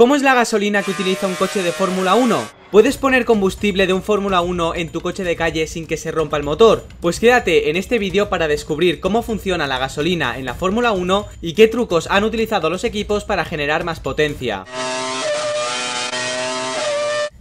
¿Cómo es la gasolina que utiliza un coche de Fórmula 1? ¿Puedes poner combustible de un Fórmula 1 en tu coche de calle sin que se rompa el motor? Pues quédate en este vídeo para descubrir cómo funciona la gasolina en la Fórmula 1 y qué trucos han utilizado los equipos para generar más potencia.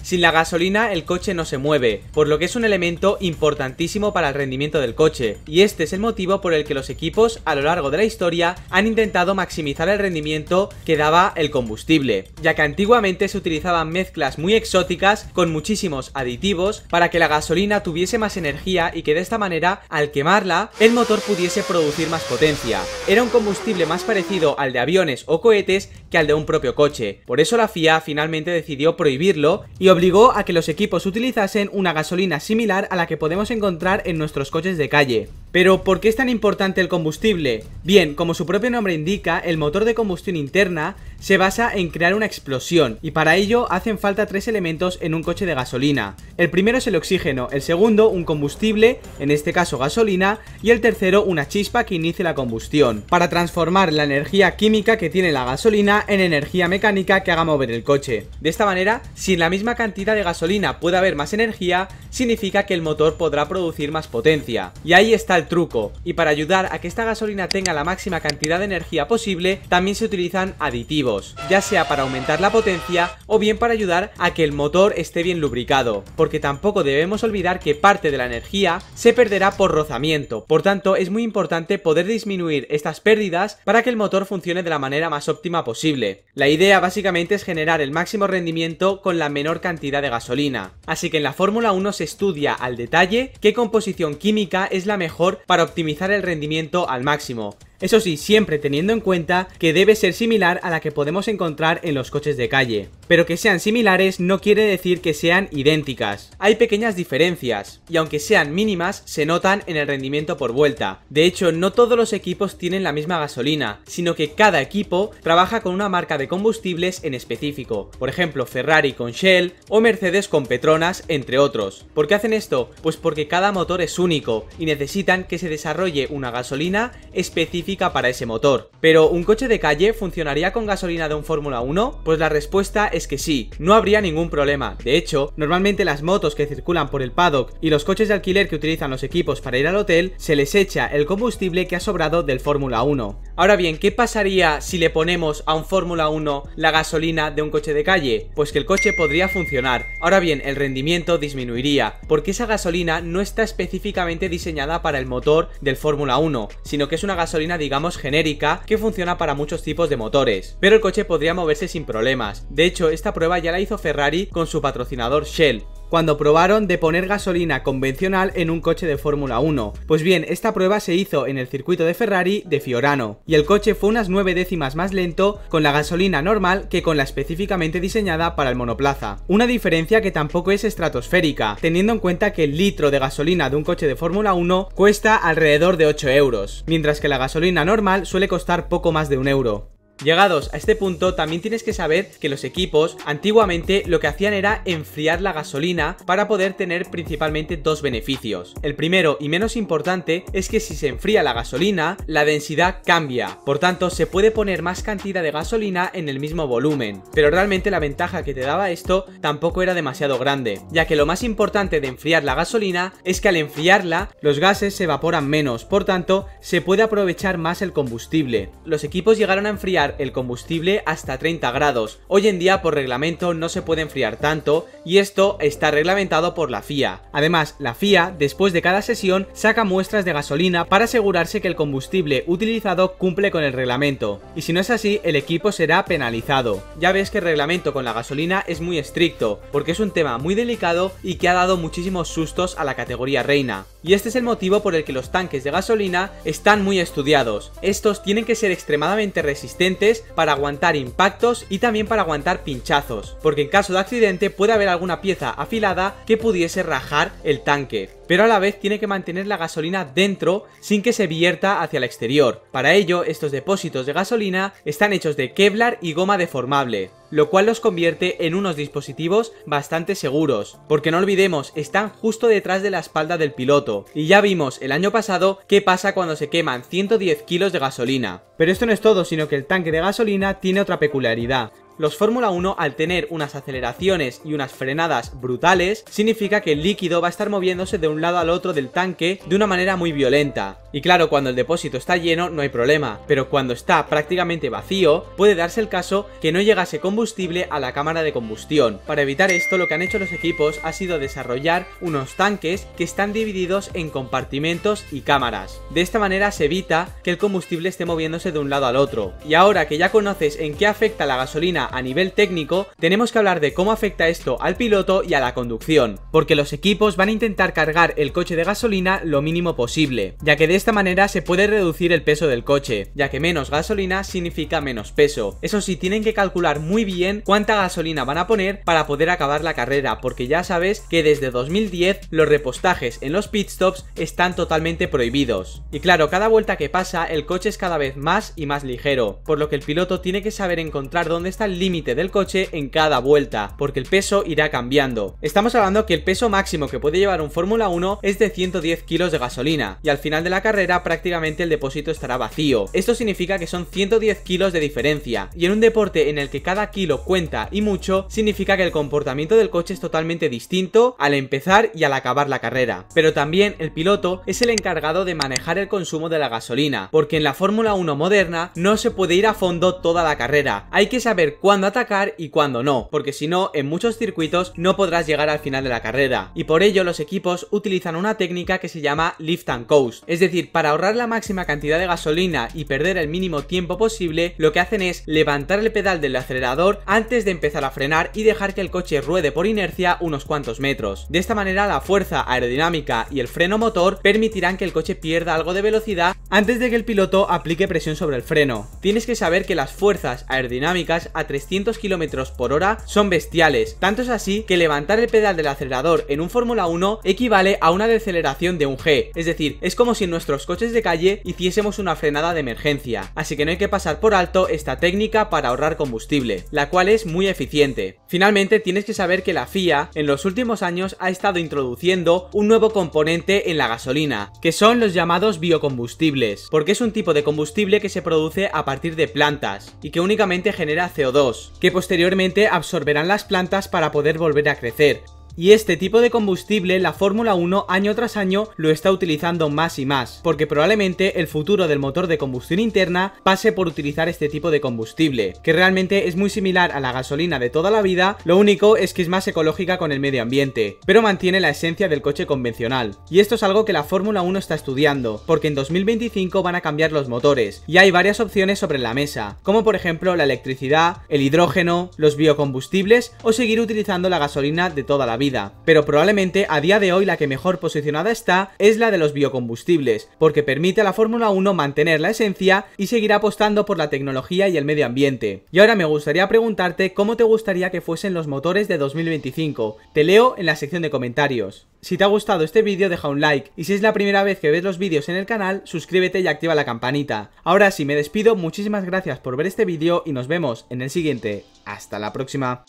Sin la gasolina el coche no se mueve, por lo que es un elemento importantísimo para el rendimiento del coche, y este es el motivo por el que los equipos a lo largo de la historia han intentado maximizar el rendimiento que daba el combustible, ya que antiguamente se utilizaban mezclas muy exóticas con muchísimos aditivos para que la gasolina tuviese más energía y que de esta manera, al quemarla, el motor pudiese producir más potencia. Era un combustible más parecido al de aviones o cohetes que al de un propio coche, por eso la FIA finalmente decidió prohibirlo y obligó a que los equipos utilizasen una gasolina similar a la que podemos encontrar en nuestros coches de calle. Pero ¿por qué es tan importante el combustible? Bien, como su propio nombre indica, el motor de combustión interna se basa en crear una explosión y para ello hacen falta tres elementos en un coche de gasolina. El primero es el oxígeno, el segundo un combustible, en este caso gasolina, y el tercero una chispa que inicie la combustión, para transformar la energía química que tiene la gasolina en energía mecánica que haga mover el coche. De esta manera, si en la misma cantidad de gasolina puede haber más energía, significa que el motor podrá producir más potencia. Y ahí está el truco. Y para ayudar a que esta gasolina tenga la máxima cantidad de energía posible, también se utilizan aditivos, ya sea para aumentar la potencia o bien para ayudar a que el motor esté bien lubricado, porque tampoco debemos olvidar que parte de la energía se perderá por rozamiento, por tanto es muy importante poder disminuir estas pérdidas para que el motor funcione de la manera más óptima posible. La idea básicamente es generar el máximo rendimiento con la menor cantidad de gasolina, así que en la Fórmula 1 se estudia al detalle qué composición química es la mejor para optimizar el rendimiento al máximo. Eso sí, siempre teniendo en cuenta que debe ser similar a la que podemos encontrar en los coches de calle. Pero que sean similares no quiere decir que sean idénticas. Hay pequeñas diferencias, y aunque sean mínimas, se notan en el rendimiento por vuelta. De hecho, no todos los equipos tienen la misma gasolina, sino que cada equipo trabaja con una marca de combustibles en específico. Por ejemplo, Ferrari con Shell o Mercedes con Petronas, entre otros. ¿Por qué hacen esto? Pues porque cada motor es único y necesitan que se desarrolle una gasolina específica para ese motor. Pero, ¿un coche de calle funcionaría con gasolina de un Fórmula 1? Pues la respuesta es que sí, no habría ningún problema. De hecho, normalmente las motos que circulan por el paddock y los coches de alquiler que utilizan los equipos para ir al hotel, se les echa el combustible que ha sobrado del Fórmula 1. Ahora bien, ¿qué pasaría si le ponemos a un Fórmula 1 la gasolina de un coche de calle? Pues que el coche podría funcionar. Ahora bien, el rendimiento disminuiría, porque esa gasolina no está específicamente diseñada para el motor del Fórmula 1, sino que es una gasolina digamos genérica que funciona para muchos tipos de motores, pero el coche podría moverse sin problemas. De hecho, esta prueba ya la hizo Ferrari con su patrocinador Shell, cuando probaron de poner gasolina convencional en un coche de Fórmula 1. Pues bien, esta prueba se hizo en el circuito de Ferrari de Fiorano, y el coche fue unas 9 décimas más lento con la gasolina normal que con la específicamente diseñada para el monoplaza. Una diferencia que tampoco es estratosférica, teniendo en cuenta que el litro de gasolina de un coche de Fórmula 1 cuesta alrededor de 8 euros, mientras que la gasolina normal suele costar poco más de un euro. Llegados a este punto también tienes que saber que los equipos antiguamente lo que hacían era enfriar la gasolina para poder tener principalmente dos beneficios. El primero y menos importante es que si se enfría la gasolina la densidad cambia, por tanto se puede poner más cantidad de gasolina en el mismo volumen, pero realmente la ventaja que te daba esto tampoco era demasiado grande, ya que lo más importante de enfriar la gasolina es que al enfriarla los gases se evaporan menos, por tanto se puede aprovechar más el combustible. Los equipos llegaron a enfriar el combustible hasta 30 grados. Hoy en día por reglamento no se puede enfriar tanto y esto está reglamentado por la FIA. Además, la FIA después de cada sesión saca muestras de gasolina para asegurarse que el combustible utilizado cumple con el reglamento. Y si no es así, el equipo será penalizado. Ya ves que el reglamento con la gasolina es muy estricto, porque es un tema muy delicado y que ha dado muchísimos sustos a la categoría reina. Y este es el motivo por el que los tanques de gasolina están muy estudiados. Estos tienen que ser extremadamente resistentes para aguantar impactos y también para aguantar pinchazos, porque en caso de accidente puede haber alguna pieza afilada que pudiese rajar el tanque. Pero a la vez tiene que mantener la gasolina dentro sin que se vierta hacia el exterior. Para ello, estos depósitos de gasolina están hechos de Kevlar y goma deformable lo cual los convierte en unos dispositivos bastante seguros, porque no olvidemos, están justo detrás de la espalda del piloto, y ya vimos el año pasado qué pasa cuando se queman 110 kilos de gasolina. Pero esto no es todo, sino que el tanque de gasolina tiene otra peculiaridad, los Fórmula 1 al tener unas aceleraciones y unas frenadas brutales, significa que el líquido va a estar moviéndose de un lado al otro del tanque de una manera muy violenta. Y claro, cuando el depósito está lleno no hay problema, pero cuando está prácticamente vacío, puede darse el caso que no llegase combustible a la cámara de combustión. Para evitar esto, lo que han hecho los equipos ha sido desarrollar unos tanques que están divididos en compartimentos y cámaras. De esta manera se evita que el combustible esté moviéndose de un lado al otro. Y ahora que ya conoces en qué afecta la gasolina a nivel técnico, tenemos que hablar de cómo afecta esto al piloto y a la conducción, porque los equipos van a intentar cargar el coche de gasolina lo mínimo posible, ya que de esta manera se puede reducir el peso del coche, ya que menos gasolina significa menos peso. Eso sí, tienen que calcular muy bien cuánta gasolina van a poner para poder acabar la carrera, porque ya sabes que desde 2010 los repostajes en los pit stops están totalmente prohibidos. Y claro, cada vuelta que pasa el coche es cada vez más y más ligero, por lo que el piloto tiene que saber encontrar dónde está el límite del coche en cada vuelta, porque el peso irá cambiando. Estamos hablando que el peso máximo que puede llevar un Fórmula 1 es de 110 kilos de gasolina, y al final de la carrera prácticamente el depósito estará vacío. Esto significa que son 110 kilos de diferencia, y en un deporte en el que cada kilo cuenta y mucho, significa que el comportamiento del coche es totalmente distinto al empezar y al acabar la carrera. Pero también el piloto es el encargado de manejar el consumo de la gasolina, porque en la Fórmula 1 moderna no se puede ir a fondo toda la carrera, hay que saber cuál cuándo atacar y cuándo no, porque si no, en muchos circuitos no podrás llegar al final de la carrera. Y por ello los equipos utilizan una técnica que se llama lift and coast, es decir, para ahorrar la máxima cantidad de gasolina y perder el mínimo tiempo posible, lo que hacen es levantar el pedal del acelerador antes de empezar a frenar y dejar que el coche ruede por inercia unos cuantos metros. De esta manera la fuerza aerodinámica y el freno motor permitirán que el coche pierda algo de velocidad antes de que el piloto aplique presión sobre el freno. Tienes que saber que las fuerzas aerodinámicas a 300 km por hora son bestiales, tanto es así que levantar el pedal del acelerador en un Fórmula 1 equivale a una deceleración de un G, es decir, es como si en nuestros coches de calle hiciésemos una frenada de emergencia, así que no hay que pasar por alto esta técnica para ahorrar combustible, la cual es muy eficiente. Finalmente, tienes que saber que la FIA en los últimos años ha estado introduciendo un nuevo componente en la gasolina, que son los llamados biocombustibles, porque es un tipo de combustible que se produce a partir de plantas y que únicamente genera CO2, que posteriormente absorberán las plantas para poder volver a crecer, y este tipo de combustible la Fórmula 1 año tras año lo está utilizando más y más, porque probablemente el futuro del motor de combustión interna pase por utilizar este tipo de combustible, que realmente es muy similar a la gasolina de toda la vida, lo único es que es más ecológica con el medio ambiente, pero mantiene la esencia del coche convencional. Y esto es algo que la Fórmula 1 está estudiando, porque en 2025 van a cambiar los motores, y hay varias opciones sobre la mesa, como por ejemplo la electricidad, el hidrógeno, los biocombustibles o seguir utilizando la gasolina de toda la vida pero probablemente a día de hoy la que mejor posicionada está es la de los biocombustibles, porque permite a la Fórmula 1 mantener la esencia y seguir apostando por la tecnología y el medio ambiente. Y ahora me gustaría preguntarte cómo te gustaría que fuesen los motores de 2025. Te leo en la sección de comentarios. Si te ha gustado este vídeo deja un like y si es la primera vez que ves los vídeos en el canal suscríbete y activa la campanita. Ahora sí me despido, muchísimas gracias por ver este vídeo y nos vemos en el siguiente. Hasta la próxima.